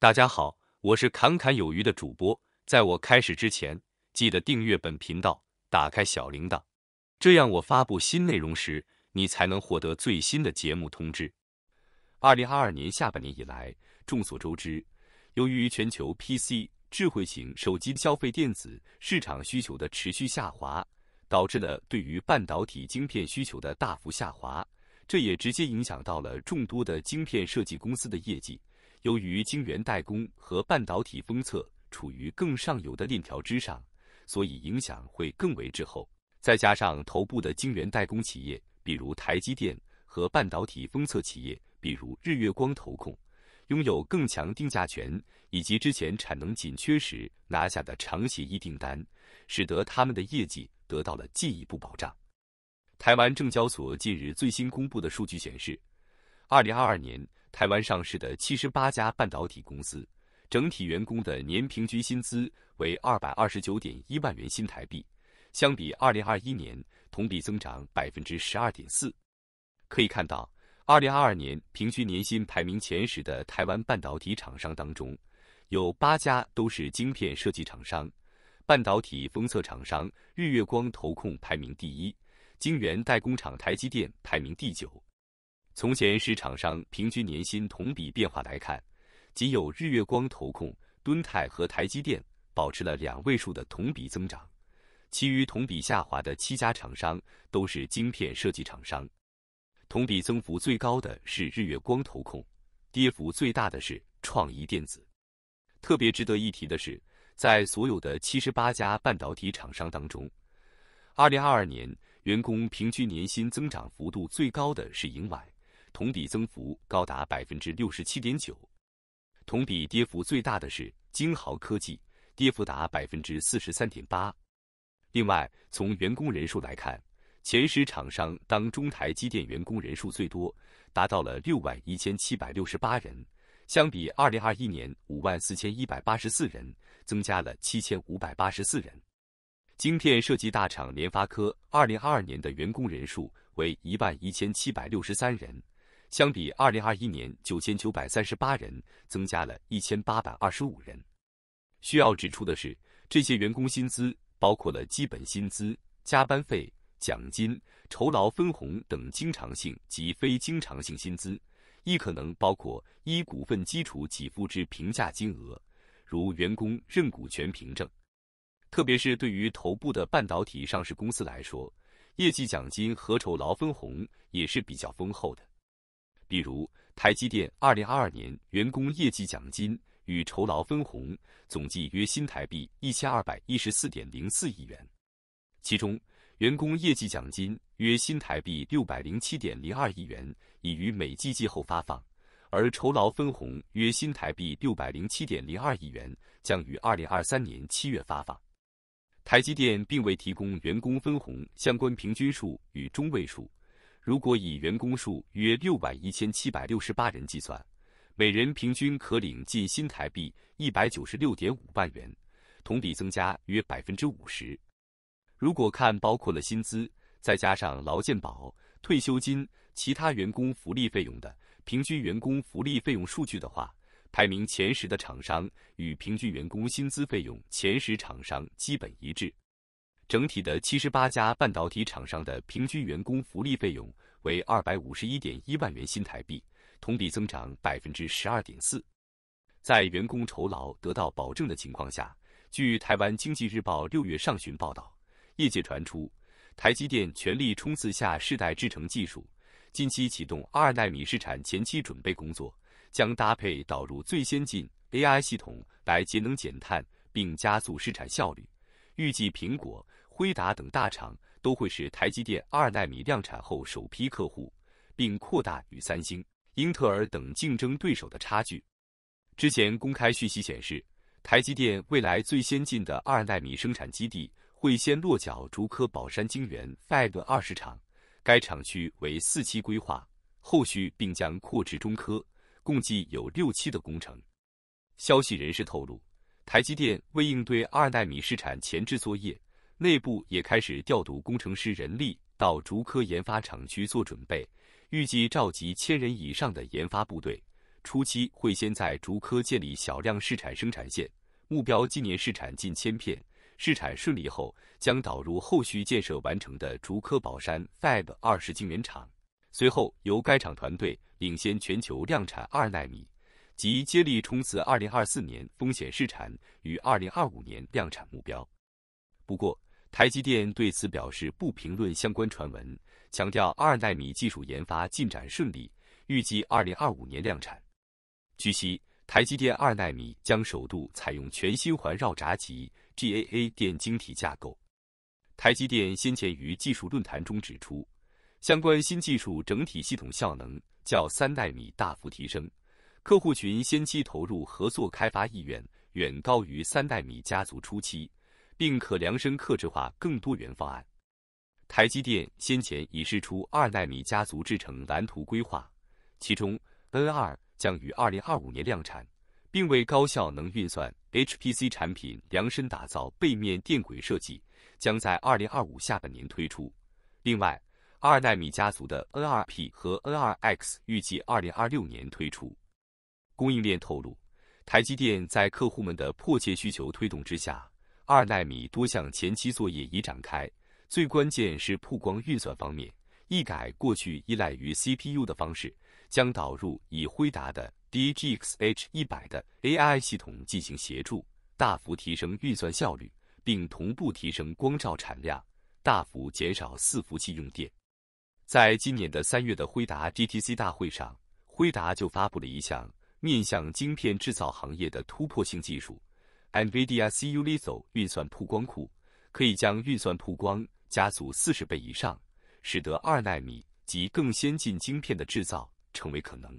大家好，我是侃侃有余的主播。在我开始之前，记得订阅本频道，打开小铃铛，这样我发布新内容时，你才能获得最新的节目通知。二零二二年下半年以来，众所周知，由于全球 PC、智慧型手机消费电子市场需求的持续下滑，导致了对于半导体晶片需求的大幅下滑，这也直接影响到了众多的晶片设计公司的业绩。由于晶圆代工和半导体封测处于更上游的链条之上，所以影响会更为滞后。再加上头部的晶圆代工企业，比如台积电和半导体封测企业，比如日月光、投控，拥有更强定价权，以及之前产能紧缺时拿下的长协议订单，使得他们的业绩得到了进一步保障。台湾证交所近日最新公布的数据显示，二零二二年。台湾上市的七十八家半导体公司，整体员工的年平均薪资为二百二十九点一万元新台币，相比二零二一年同比增长百分之十二点四。可以看到，二零二二年平均年薪排名前十的台湾半导体厂商当中，有八家都是晶片设计厂商，半导体封测厂商日月光投控排名第一，晶圆代工厂台积电排名第九。从前市场上平均年薪同比变化来看，仅有日月光、投控、敦泰和台积电保持了两位数的同比增长，其余同比下滑的七家厂商都是晶片设计厂商。同比增幅最高的是日月光投控，跌幅最大的是创意电子。特别值得一提的是，在所有的七十八家半导体厂商当中，二零二二年员工平均年薪增长幅度最高的是盈满。同比增幅高达百分之六十七点九，同比跌幅最大的是金豪科技，跌幅达百分之四十三点八。另外，从员工人数来看，前十厂商当中，台积电员工人数最多，达到了六万一千七百六十八人，相比二零二一年五万四千一百八十四人，增加了七千五百八十四人。晶片设计大厂联发科，二零二二年的员工人数为一万一千七百六十三人。相比二零二一年九千九百三十八人，增加了一千八百二十五人。需要指出的是，这些员工薪资包括了基本薪资、加班费、奖金、酬劳、分红等经常性及非经常性薪资，亦可能包括依股份基础给付之评价金额，如员工认股权凭证。特别是对于头部的半导体上市公司来说，业绩奖金和酬劳分红也是比较丰厚的。比如，台积电二零二二年员工业绩奖金与酬劳分红总计约新台币一千二百一十四点零四亿元，其中员工业绩奖金约新台币六百零七点零二亿元已于每季季后发放，而酬劳分红约新台币六百零七点零二亿元将于二零二三年七月发放。台积电并未提供员工分红相关平均数与中位数。如果以员工数约六万一千七百六十八人计算，每人平均可领近新台币一百九十六点五万元，同比增加约百分之五十。如果看包括了薪资，再加上劳健保、退休金、其他员工福利费用的平均员工福利费用数据的话，排名前十的厂商与平均员工薪资费用前十厂商基本一致。整体的七十八家半导体厂商的平均员工福利费用为二百五十一点一万元新台币，同比增长百分之十二点四。在员工酬劳得到保证的情况下，据台湾经济日报六月上旬报道，业界传出台积电全力冲刺下世代制程技术，近期启动二纳米试产前期准备工作，将搭配导入最先进 AI 系统来节能减碳，并加速试产效率，预计苹果。辉达等大厂都会是台积电二纳米量产后首批客户，并扩大与三星、英特尔等竞争对手的差距。之前公开讯息显示，台积电未来最先进的二纳米生产基地会先落脚竹科宝山晶圆 Fab 二十厂，该厂区为四期规划，后续并将扩至中科，共计有六期的工程。消息人士透露，台积电为应对二纳米试产前置作业。内部也开始调度工程师人力到竹科研发厂区做准备，预计召集千人以上的研发部队。初期会先在竹科建立小量试产生产线，目标今年试产近千片。试产顺利后，将导入后续建设完成的竹科宝山 Fab 二十晶圆厂，随后由该厂团队领先全球量产二纳米，即接力冲刺二零二四年风险试产与二零二五年量产目标。不过，台积电对此表示不评论相关传闻，强调二纳米技术研发进展顺利，预计二零二五年量产。据悉，台积电二纳米将首度采用全新环绕闸极 GAA 电晶体架构。台积电先前于技术论坛中指出，相关新技术整体系统效能较三纳米大幅提升，客户群先期投入合作开发意愿远高于三纳米家族初期。并可量身克制化更多元方案。台积电先前已试出二纳米家族制程蓝图规划，其中 N2 将于二零二五年量产，并为高效能运算 HPC 产品量身打造背面电轨设计，将在二零二五下半年推出。另外，二纳米家族的 n 二 p 和 N2X 预计二零二六年推出。供应链透露，台积电在客户们的迫切需求推动之下。二纳米多项前期作业已展开，最关键是曝光运算方面，一改过去依赖于 CPU 的方式，将导入以辉达的 DGX H 一百的 AI 系统进行协助，大幅提升运算效率，并同步提升光照产量，大幅减少伺服器用电。在今年的三月的辉达 GTC 大会上，辉达就发布了一项面向晶片制造行业的突破性技术。NVidia CUZo 运算曝光库可以将运算曝光加速四十倍以上，使得二纳米及更先进晶片的制造成为可能。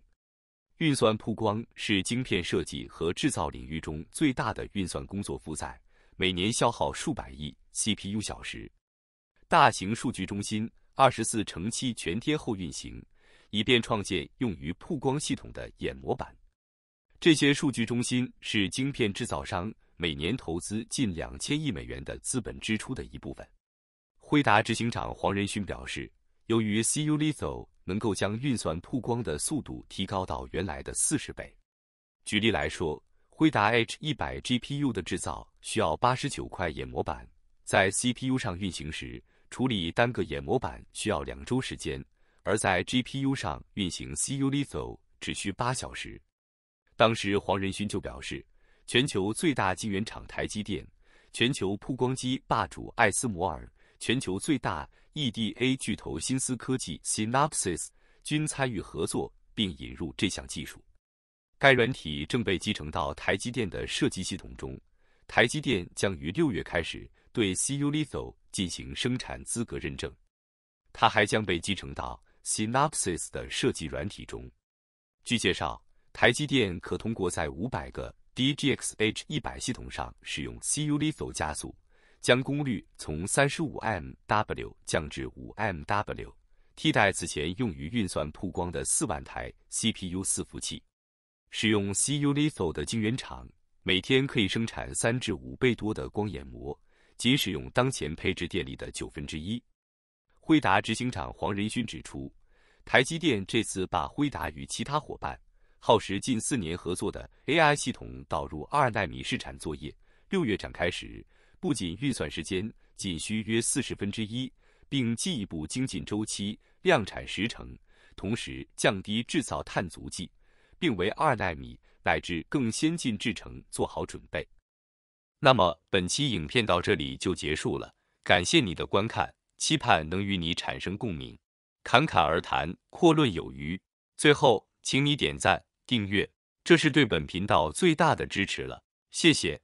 运算曝光是晶片设计和制造领域中最大的运算工作负载，每年消耗数百亿 CPU 小时。大型数据中心二十四乘七全天候运行，以便创建用于曝光系统的眼模板。这些数据中心是晶片制造商每年投资近两千亿美元的资本支出的一部分。辉达执行长黄仁勋表示，由于 CU o 能够将运算曝光的速度提高到原来的四十倍。举例来说，辉达 H 一百 GPU 的制造需要八十九块掩模板，在 CPU 上运行时，处理单个掩模板需要两周时间，而在 GPU 上运行 CU o 只需八小时。当时，黄仁勋就表示，全球最大晶圆厂台积电、全球曝光机霸主艾斯摩尔、全球最大 EDA 巨头新思科技 Synopsys 均参与合作，并引入这项技术。该软体正被集成到台积电的设计系统中，台积电将于六月开始对 CU Litho 进行生产资格认证。它还将被集成到 Synopsys 的设计软体中。据介绍。台积电可通过在五百个 DGX H 一百系统上使用 CU l e f e 加速，将功率从三十五 MW 降至五 MW，替代此前用于运算曝光的四万台 CPU 四伏器。使用 CU l e f e 的晶圆厂每天可以生产三至五倍多的光眼膜，仅使用当前配置电力的九分之一。辉达执行长黄仁勋指出，台积电这次把辉达与其他伙伴。耗时近四年合作的 AI 系统导入二纳米试产作业，六月展开时，不仅运算时间仅需约四十分之一，并进一步精进周期、量产十成，同时降低制造碳足迹，并为二纳米乃至更先进制程做好准备。那么本期影片到这里就结束了，感谢你的观看，期盼能与你产生共鸣。侃侃而谈，阔论有余。最后，请你点赞。订阅，这是对本频道最大的支持了，谢谢。